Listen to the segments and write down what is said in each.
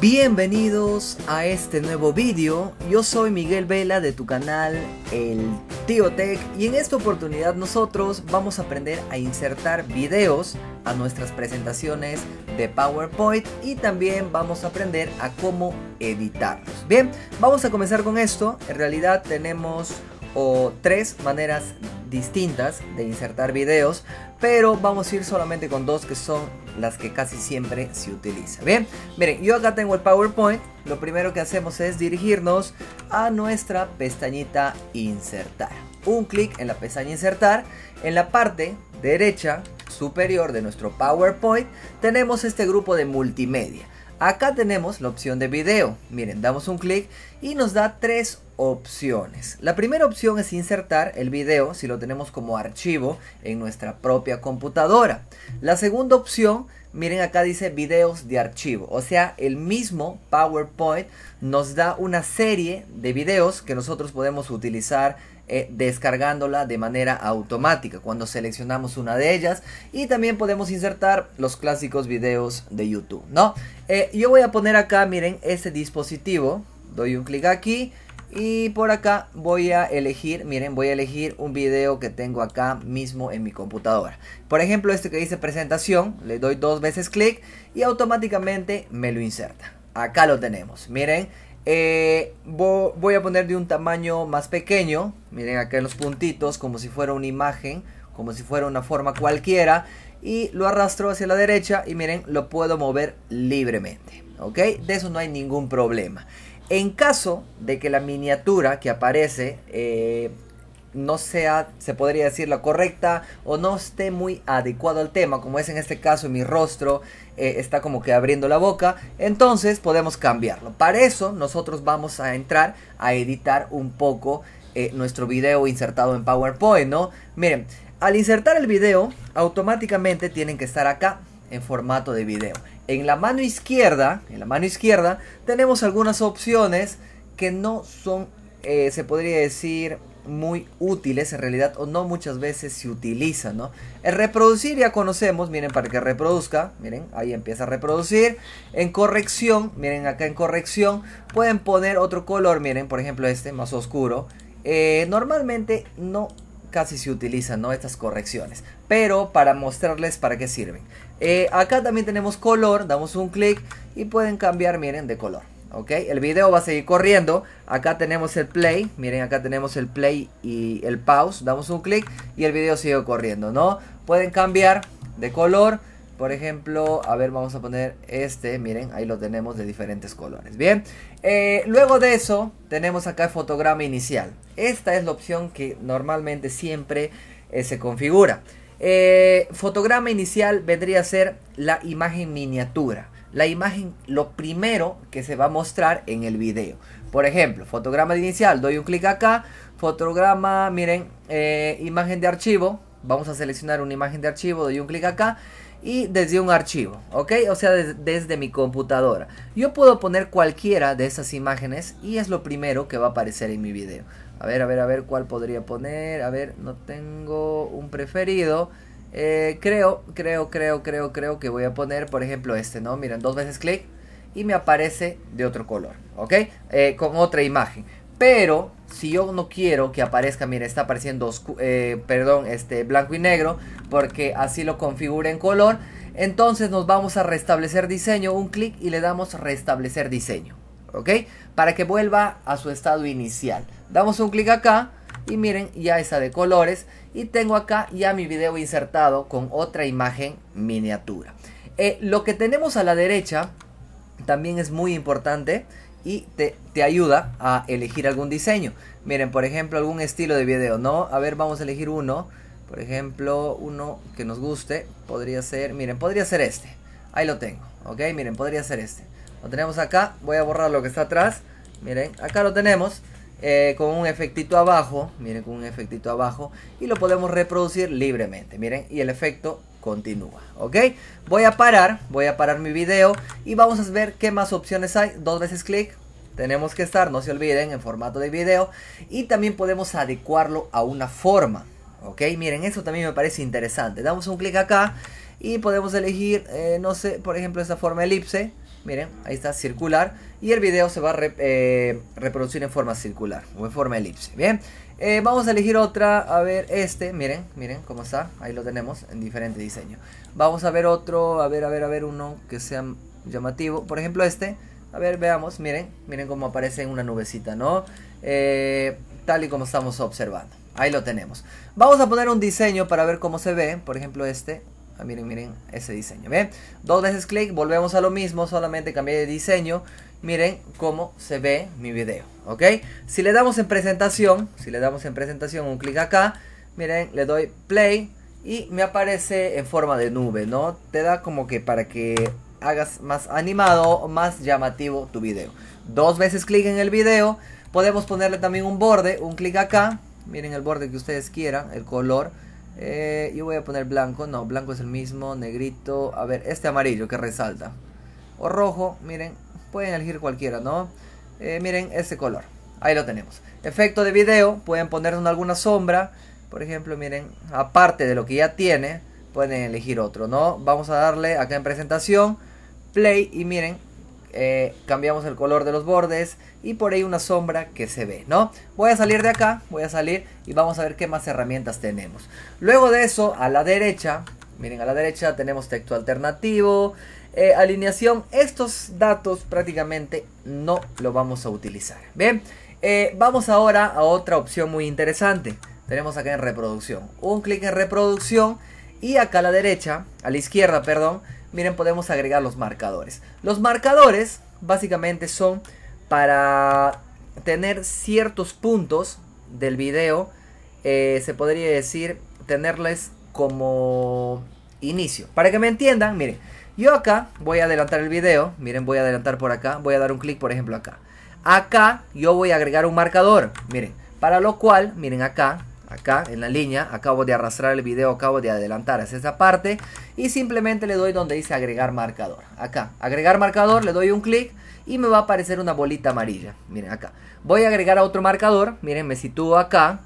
Bienvenidos a este nuevo vídeo, yo soy Miguel Vela de tu canal El Tío Tech y en esta oportunidad nosotros vamos a aprender a insertar videos a nuestras presentaciones de PowerPoint y también vamos a aprender a cómo editarlos. Bien, vamos a comenzar con esto, en realidad tenemos o tres maneras distintas de insertar videos, pero vamos a ir solamente con dos que son las que casi siempre se utiliza. Bien, miren, yo acá tengo el PowerPoint. Lo primero que hacemos es dirigirnos a nuestra pestañita insertar. Un clic en la pestaña insertar. En la parte derecha superior de nuestro PowerPoint tenemos este grupo de multimedia. Acá tenemos la opción de video. Miren, damos un clic y nos da tres opciones. La primera opción es insertar el video si lo tenemos como archivo en nuestra propia computadora. La segunda opción, miren acá dice videos de archivo. O sea, el mismo PowerPoint nos da una serie de videos que nosotros podemos utilizar eh, descargándola de manera automática cuando seleccionamos una de ellas y también podemos insertar los clásicos videos de YouTube, ¿no? Eh, yo voy a poner acá, miren, este dispositivo, doy un clic aquí y por acá voy a elegir, miren, voy a elegir un video que tengo acá mismo en mi computadora. Por ejemplo, este que dice presentación, le doy dos veces clic y automáticamente me lo inserta. Acá lo tenemos, miren, eh, voy a poner de un tamaño más pequeño. Miren acá los puntitos, como si fuera una imagen, como si fuera una forma cualquiera. Y lo arrastro hacia la derecha y miren, lo puedo mover libremente. ¿Ok? De eso no hay ningún problema. En caso de que la miniatura que aparece eh, no sea, se podría decir, la correcta o no esté muy adecuado al tema, como es en este caso mi rostro eh, está como que abriendo la boca, entonces podemos cambiarlo. Para eso nosotros vamos a entrar a editar un poco eh, nuestro video insertado en PowerPoint, ¿no? Miren, al insertar el video, automáticamente tienen que estar acá en formato de video. En la mano izquierda, en la mano izquierda, tenemos algunas opciones que no son, eh, se podría decir, muy útiles, en realidad, o no muchas veces se utilizan, ¿no? reproducir ya conocemos, miren, para que reproduzca, miren, ahí empieza a reproducir. En corrección, miren, acá en corrección, pueden poner otro color, miren, por ejemplo este, más oscuro. Eh, normalmente no casi se utilizan, ¿no? Estas correcciones, pero para mostrarles para qué sirven. Eh, acá también tenemos color, damos un clic y pueden cambiar, miren, de color. El video va a seguir corriendo. Acá tenemos el play. Miren, acá tenemos el play y el pause. Damos un clic y el video sigue corriendo, ¿no? Pueden cambiar de color. Por ejemplo, a ver, vamos a poner este. Miren, ahí lo tenemos de diferentes colores. Bien, eh, luego de eso tenemos acá el fotograma inicial. Esta es la opción que normalmente siempre eh, se configura. Eh, fotograma inicial vendría a ser la imagen miniatura la imagen lo primero que se va a mostrar en el video. Por ejemplo, fotograma de inicial, doy un clic acá, fotograma, miren, eh, imagen de archivo, vamos a seleccionar una imagen de archivo, doy un clic acá y desde un archivo, ¿ok? O sea, desde mi computadora. Yo puedo poner cualquiera de esas imágenes y es lo primero que va a aparecer en mi video. A ver, a ver, a ver cuál podría poner. A ver, no tengo un preferido creo, creo, creo, creo, creo que voy a poner, por ejemplo, este, ¿no? Miren, dos veces clic y me aparece de otro color, ¿ok? con otra imagen. Pero si yo no quiero que aparezca, miren, está apareciendo, perdón, este blanco y negro, porque así lo configure en color. Entonces nos vamos a restablecer diseño, un clic y le damos restablecer diseño, ¿ok? Para que vuelva a su estado inicial. Damos un clic acá y miren ya está de colores y tengo acá ya mi video insertado con otra imagen miniatura. Eh, lo que tenemos a la derecha también es muy importante y te, te, ayuda a elegir algún diseño. Miren, por ejemplo, algún estilo de video, ¿no? A ver, vamos a elegir uno. Por ejemplo, uno que nos guste. Podría ser, miren, podría ser este. Ahí lo tengo, ¿ok? Miren, podría ser este. Lo tenemos acá. Voy a borrar lo que está atrás. Miren, acá lo tenemos. Eh, con un efectito abajo, miren con un efectito abajo y lo podemos reproducir libremente, miren y el efecto continúa, ok, voy a parar, voy a parar mi video y vamos a ver qué más opciones hay, dos veces clic, tenemos que estar, no se olviden, en formato de video y también podemos adecuarlo a una forma, ok, miren eso también me parece interesante, damos un clic acá y podemos elegir, eh, no sé, por ejemplo esta forma elipse, Miren, ahí está, circular. Y el video se va a eh, reproducir en forma circular o en forma elipse. Bien, eh, vamos a elegir otra. A ver, este, miren, miren cómo está. Ahí lo tenemos en diferente diseño. Vamos a ver otro, a ver, a ver, a ver, uno que sea llamativo. Por ejemplo, este. A ver, veamos, miren, miren cómo aparece en una nubecita, ¿no? Eh, tal y como estamos observando. Ahí lo tenemos. Vamos a poner un diseño para ver cómo se ve. Por ejemplo, este. Ah, miren, miren ese diseño. ¿Ven? Dos veces clic, volvemos a lo mismo, solamente cambié de diseño. Miren cómo se ve mi video, ¿ok? Si le damos en presentación, si le damos en presentación un clic acá, miren, le doy play y me aparece en forma de nube, ¿no? Te da como que para que hagas más animado, más llamativo tu video. Dos veces clic en el video, podemos ponerle también un borde, un clic acá, miren el borde que ustedes quieran, el color eh, yo voy a poner blanco. No, blanco es el mismo. Negrito. A ver, este amarillo que resalta. O rojo. Miren, pueden elegir cualquiera, ¿no? Eh, miren, este color. Ahí lo tenemos. Efecto de video. Pueden poner alguna sombra. Por ejemplo, miren, aparte de lo que ya tiene, pueden elegir otro, ¿no? Vamos a darle acá en presentación. Play y miren, eh, cambiamos el color de los bordes y por ahí una sombra que se ve, ¿no? Voy a salir de acá, voy a salir y vamos a ver qué más herramientas tenemos. Luego de eso, a la derecha, miren, a la derecha tenemos texto alternativo, eh, alineación. Estos datos prácticamente no lo vamos a utilizar, ¿bien? Eh, vamos ahora a otra opción muy interesante. Tenemos acá en reproducción. Un clic en reproducción y acá a la derecha, a la izquierda, perdón, miren, podemos agregar los marcadores. Los marcadores básicamente son para tener ciertos puntos del video, eh, se podría decir, tenerles como inicio. Para que me entiendan, miren, yo acá voy a adelantar el video, miren, voy a adelantar por acá, voy a dar un clic, por ejemplo, acá. Acá yo voy a agregar un marcador, miren, para lo cual, miren acá, acá en la línea, acabo de arrastrar el video, acabo de adelantar hacia esa parte y simplemente le doy donde dice agregar marcador, acá, agregar marcador, le doy un clic y me va a aparecer una bolita amarilla, miren acá, voy a agregar otro marcador, miren me sitúo acá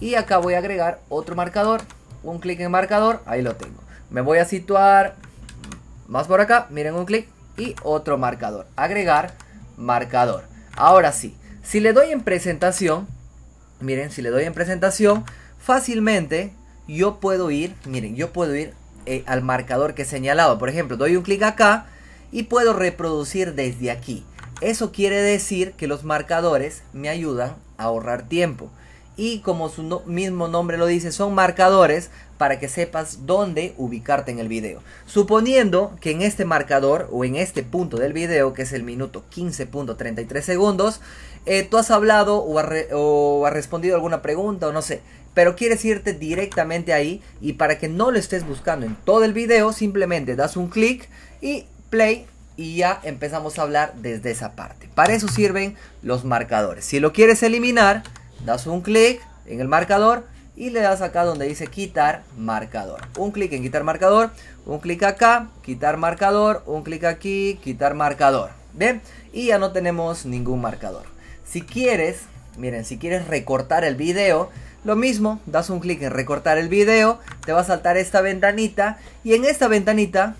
y acá voy a agregar otro marcador, un clic en marcador, ahí lo tengo, me voy a situar más por acá, miren un clic y otro marcador, agregar marcador, ahora sí, si le doy en presentación, Miren, si le doy en presentación, fácilmente yo puedo ir, miren, yo puedo ir eh, al marcador que he señalado. Por ejemplo, doy un clic acá y puedo reproducir desde aquí. Eso quiere decir que los marcadores me ayudan a ahorrar tiempo y como su mismo nombre lo dice, son marcadores para que sepas dónde ubicarte en el video. Suponiendo que en este marcador o en este punto del video, que es el minuto 15.33 segundos, eh, tú has hablado o, o has respondido alguna pregunta o no sé, pero quieres irte directamente ahí y para que no lo estés buscando en todo el video, simplemente das un clic y play y ya empezamos a hablar desde esa parte. Para eso sirven los marcadores. Si lo quieres eliminar, das un clic en el marcador y le das acá donde dice quitar marcador. Un clic en quitar marcador, un clic acá, quitar marcador, un clic aquí, quitar marcador. Bien, y ya no tenemos ningún marcador. Si quieres, miren, si quieres recortar el video, lo mismo, das un clic en recortar el video, te va a saltar esta ventanita y en esta ventanita,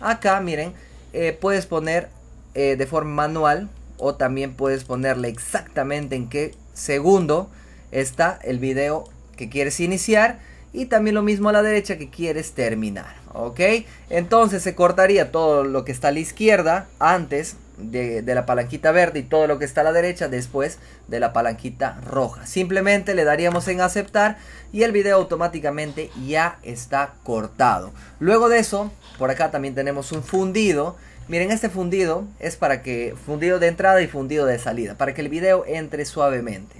acá, miren, eh, puedes poner eh, de forma manual o también puedes ponerle exactamente en qué segundo está el video que quieres iniciar y también lo mismo a la derecha que quieres terminar, ¿ok? Entonces se cortaría todo lo que está a la izquierda antes de, de, la palanquita verde y todo lo que está a la derecha después de la palanquita roja. Simplemente le daríamos en aceptar y el video automáticamente ya está cortado. Luego de eso, por acá también tenemos un fundido Miren, este fundido es para que fundido de entrada y fundido de salida, para que el video entre suavemente.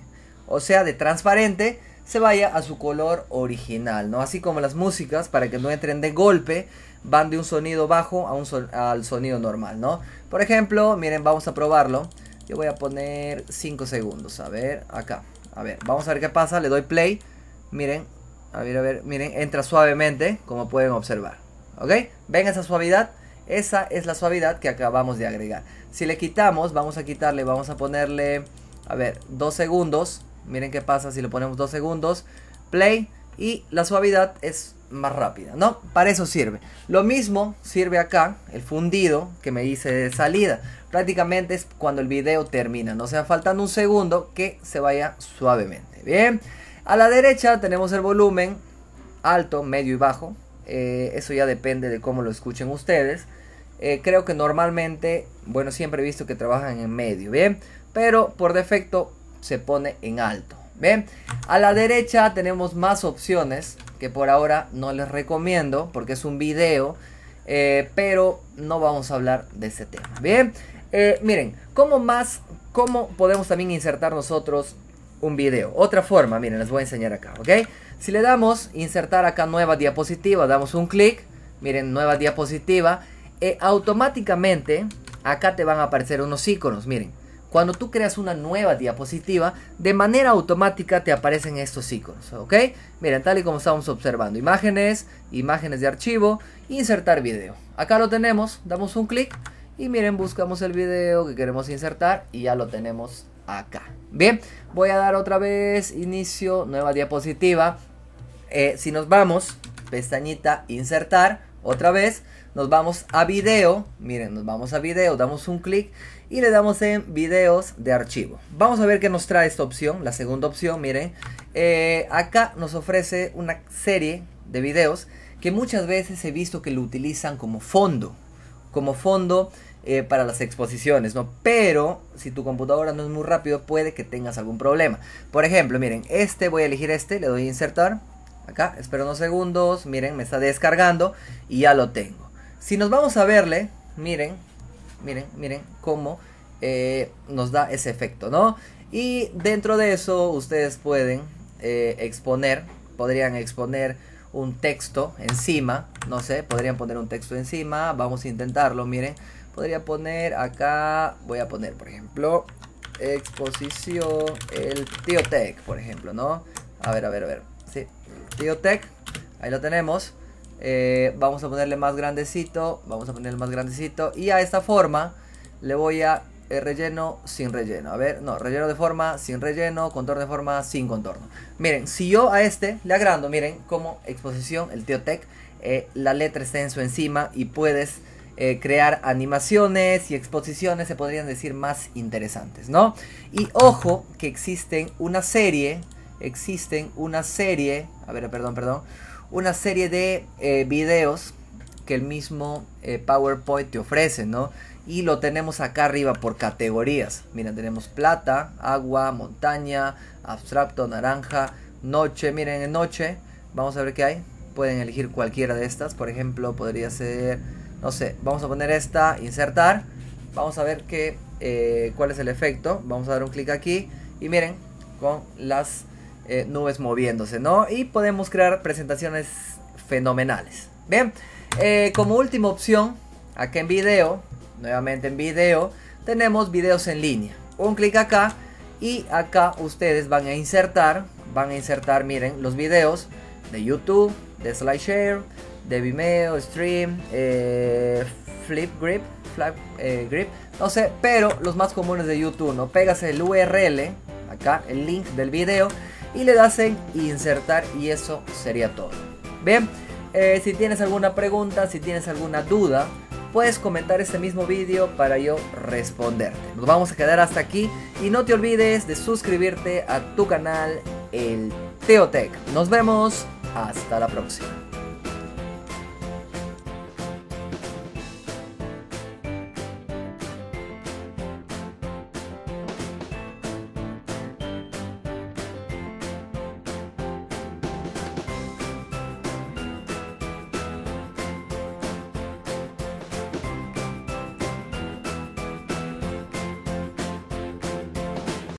O sea, de transparente se vaya a su color original, ¿no? Así como las músicas, para que no entren de golpe, van de un sonido bajo a un al sonido normal, ¿no? Por ejemplo, miren, vamos a probarlo. Yo voy a poner 5 segundos, a ver, acá. A ver, vamos a ver qué pasa, le doy play. Miren, a ver, a ver, miren, entra suavemente, como pueden observar. ¿Ok? ¿Ven esa suavidad? Esa es la suavidad que acabamos de agregar. Si le quitamos, vamos a quitarle, vamos a ponerle, a ver, dos segundos. Miren qué pasa si le ponemos dos segundos. Play y la suavidad es más rápida, ¿no? Para eso sirve. Lo mismo sirve acá, el fundido que me hice de salida. Prácticamente es cuando el video termina, no sea faltando un segundo que se vaya suavemente. Bien, a la derecha tenemos el volumen alto, medio y bajo. Eh, eso ya depende de cómo lo escuchen ustedes. Eh, creo que normalmente, bueno, siempre he visto que trabajan en medio, ¿bien? Pero por defecto se pone en alto, ¿bien? A la derecha tenemos más opciones que por ahora no les recomiendo porque es un video, eh, pero no vamos a hablar de ese tema, ¿bien? miren, como más, cómo podemos también insertar nosotros un video? Otra forma, miren, les voy a enseñar acá, ¿ok? Si le damos insertar acá nueva diapositiva, damos un clic, miren, nueva diapositiva, eh, automáticamente acá te van a aparecer unos iconos, miren. Cuando tú creas una nueva diapositiva, de manera automática te aparecen estos iconos, ¿ok? Miren, tal y como estamos observando, imágenes, imágenes de archivo, insertar video. Acá lo tenemos, damos un clic y miren, buscamos el video que queremos insertar y ya lo tenemos acá. Bien, voy a dar otra vez inicio, nueva diapositiva. Eh, si nos vamos, pestañita insertar, otra vez, nos vamos a video. Miren, nos vamos a video, damos un clic y le damos en videos de archivo. Vamos a ver qué nos trae esta opción, la segunda opción, miren. Eh, acá nos ofrece una serie de videos que muchas veces he visto que lo utilizan como fondo. Como fondo eh, para las exposiciones, ¿no? Pero si tu computadora no es muy rápido, puede que tengas algún problema. Por ejemplo, miren, este, voy a elegir este, le doy a insertar. Acá, espero unos segundos, miren, me está descargando y ya lo tengo. Si nos vamos a verle, miren, miren, miren cómo eh, nos da ese efecto, ¿no? Y dentro de eso ustedes pueden eh, exponer, podrían exponer un texto encima, no sé, podrían poner un texto encima, vamos a intentarlo, miren, Podría poner acá, voy a poner por ejemplo, exposición, el Teotech, por ejemplo, ¿no? A ver, a ver, a ver. Sí, Teotec, ahí lo tenemos. Eh, vamos a ponerle más grandecito, vamos a ponerle más grandecito. Y a esta forma le voy a eh, relleno sin relleno. A ver, no, relleno de forma sin relleno, contorno de forma sin contorno. Miren, si yo a este le agrando, miren, como exposición, el Teotech, eh, la letra está en su encima y puedes eh, crear animaciones y exposiciones, se podrían decir, más interesantes, ¿no? Y ojo que existen una serie, existen una serie, a ver, perdón, perdón, una serie de eh, videos que el mismo eh, PowerPoint te ofrece, ¿no? Y lo tenemos acá arriba por categorías. Miren, tenemos plata, agua, montaña, abstracto, naranja, noche. Miren, en noche, vamos a ver qué hay. Pueden elegir cualquiera de estas. Por ejemplo, podría ser no sé, vamos a poner esta, insertar. Vamos a ver qué, eh, cuál es el efecto. Vamos a dar un clic aquí y miren con las eh, nubes moviéndose, ¿no? Y podemos crear presentaciones fenomenales. Bien, eh, como última opción, acá en video, nuevamente en video, tenemos videos en línea. Un clic acá y acá ustedes van a insertar, van a insertar, miren, los videos de YouTube, de SlideShare, de Vimeo, Stream, eh, Flip Grip, eh, Grip, no sé, pero los más comunes de YouTube, ¿no? Pegas el URL, acá el link del video, y le das en insertar y eso sería todo. Bien, eh, si tienes alguna pregunta, si tienes alguna duda, puedes comentar este mismo video para yo responderte. Nos vamos a quedar hasta aquí y no te olvides de suscribirte a tu canal, el Teotech. Nos vemos, hasta la próxima.